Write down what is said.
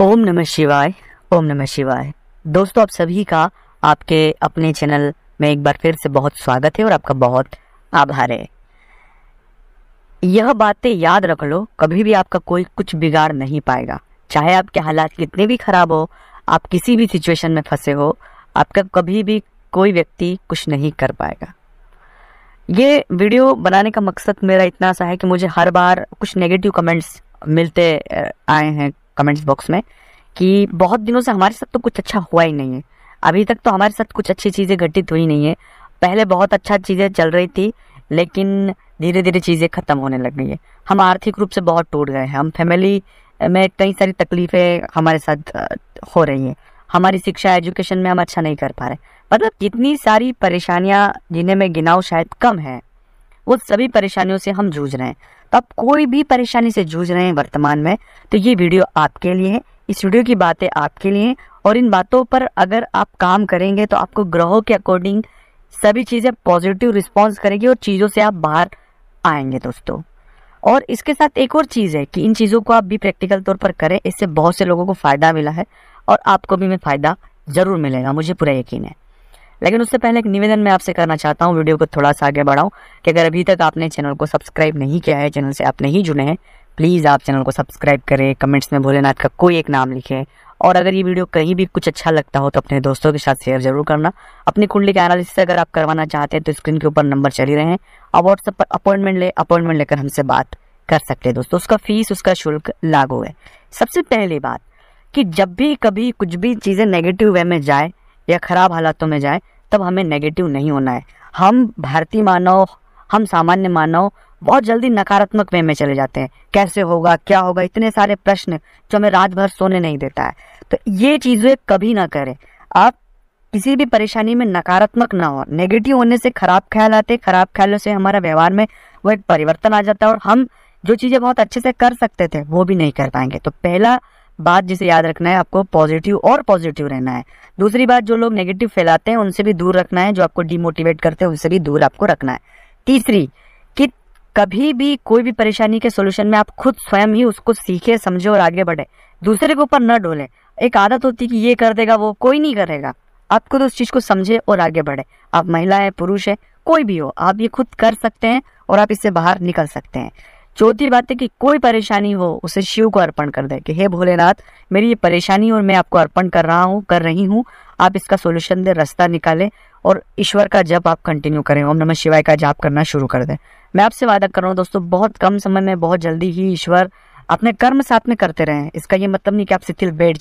ओम नमः शिवाय ओम नमः शिवाय दोस्तों आप सभी का आपके अपने चैनल में एक बार फिर से बहुत स्वागत है और आपका बहुत आभार है यह बातें याद रख लो कभी भी आपका कोई कुछ बिगाड़ नहीं पाएगा चाहे आपके हालात कितने भी ख़राब हो आप किसी भी सिचुएशन में फंसे हो आपका कभी भी कोई व्यक्ति कुछ नहीं कर पाएगा ये वीडियो बनाने का मकसद मेरा इतना सा है कि मुझे हर बार कुछ नेगेटिव कमेंट्स मिलते आए हैं कमेंट्स बॉक्स में कि बहुत दिनों से हमारे साथ तो कुछ अच्छा हुआ ही नहीं है अभी तक तो हमारे साथ कुछ अच्छी चीज़ें घटित हुई नहीं है पहले बहुत अच्छा चीज़ें चल रही थी लेकिन धीरे धीरे चीज़ें ख़त्म होने लग गई है हम आर्थिक रूप से बहुत टूट गए हैं हम फैमिली में कई सारी तकलीफ़ें हमारे साथ हो रही हैं हमारी शिक्षा एजुकेशन में हम अच्छा नहीं कर पा रहे मतलब जितनी सारी परेशानियाँ जिन्हें मैं गिनाऊँ शायद कम है वो सभी परेशानियों से हम जूझ रहे हैं तो आप कोई भी परेशानी से जूझ रहे हैं वर्तमान में तो ये वीडियो आपके लिए है इस वीडियो की बातें आपके लिए हैं और इन बातों पर अगर आप काम करेंगे तो आपको ग्रहों के अकॉर्डिंग सभी चीज़ें पॉजिटिव रिस्पॉन्स करेगी और चीज़ों से आप बाहर आएंगे दोस्तों और इसके साथ एक और चीज़ है कि इन चीज़ों को आप भी प्रैक्टिकल तौर पर करें इससे बहुत से लोगों को फ़ायदा मिला है और आपको भी मैं फ़ायदा ज़रूर मिलेगा मुझे पूरा यकीन है लेकिन उससे पहले एक निवेदन मैं आपसे करना चाहता हूँ वीडियो को थोड़ा सा आगे बढ़ाऊँ कि अगर अभी तक आपने चैनल को सब्सक्राइब नहीं किया है चैनल से आप नहीं जुड़े हैं प्लीज़ आप चैनल को सब्सक्राइब करें कमेंट्स में भोलेनाथ का कोई एक नाम लिखें और अगर ये वीडियो कहीं भी कुछ अच्छा लगता हो तो अपने दोस्तों के साथ शेयर जरूर करना अपनी कुंडली का एनालिसिस अगर आप करवाना चाहते हैं तो स्क्रीन के ऊपर नंबर चल ही रहे हैं आप व्हाट्सएप पर अपॉइंटमेंट ले अपॉइंटमेंट लेकर हमसे बात कर सकते हैं दोस्तों उसका फीस उसका शुल्क लागू है सबसे पहली बात कि जब भी कभी कुछ भी चीज़ें नेगेटिव वे में जाए या खराब हालातों में जाए तब हमें नेगेटिव नहीं होना है हम भारतीय मानव हम सामान्य मानव बहुत जल्दी नकारात्मक वे में चले जाते हैं कैसे होगा क्या होगा इतने सारे प्रश्न जो हमें रात भर सोने नहीं देता है तो ये चीज़ें कभी ना करें आप किसी भी परेशानी में नकारात्मक ना हो नेगेटिव होने से खराब ख्याल आते खराब ख्यालों से हमारा व्यवहार में वो एक परिवर्तन आ जाता है और हम जो चीज़ें बहुत अच्छे से कर सकते थे वो भी नहीं कर पाएंगे तो पहला बात जिसे याद रखना है आपको पॉजिटिव और पॉजिटिव रहना है दूसरी बात जो लोग नेगेटिव फैलाते हैं उनसे भी दूर रखना है जो आपको डिमोटिवेट करते हैं उनसे भी दूर आपको रखना है तीसरी कि कभी भी कोई भी परेशानी के सोल्यूशन में आप खुद स्वयं ही उसको सीखे समझे और आगे बढ़े दूसरे के ऊपर न डोले एक आदत होती है कि ये कर देगा वो कोई नहीं करेगा आप खुद उस चीज़ को समझे और आगे बढ़े आप महिला है पुरुष है कोई भी हो आप ये खुद कर सकते हैं और आप इससे बाहर निकल सकते हैं चौथी बात है कि कोई परेशानी हो उसे शिव को अर्पण कर दे कि हे भोलेनाथ मेरी ये परेशानी और मैं आपको अर्पण कर रहा हूँ कर रही हूँ आप इसका सोल्यूशन दे रास्ता निकालें और ईश्वर का जप आप कंटिन्यू करें ओम नमः शिवाय का जाप करना शुरू कर दें मैं आपसे वादा कर रहा हूँ दोस्तों बहुत कम समय में बहुत जल्दी ही ईश्वर अपने कर्म साथ में करते रहें इसका ये मतलब नहीं कि आप शिथिल बैठ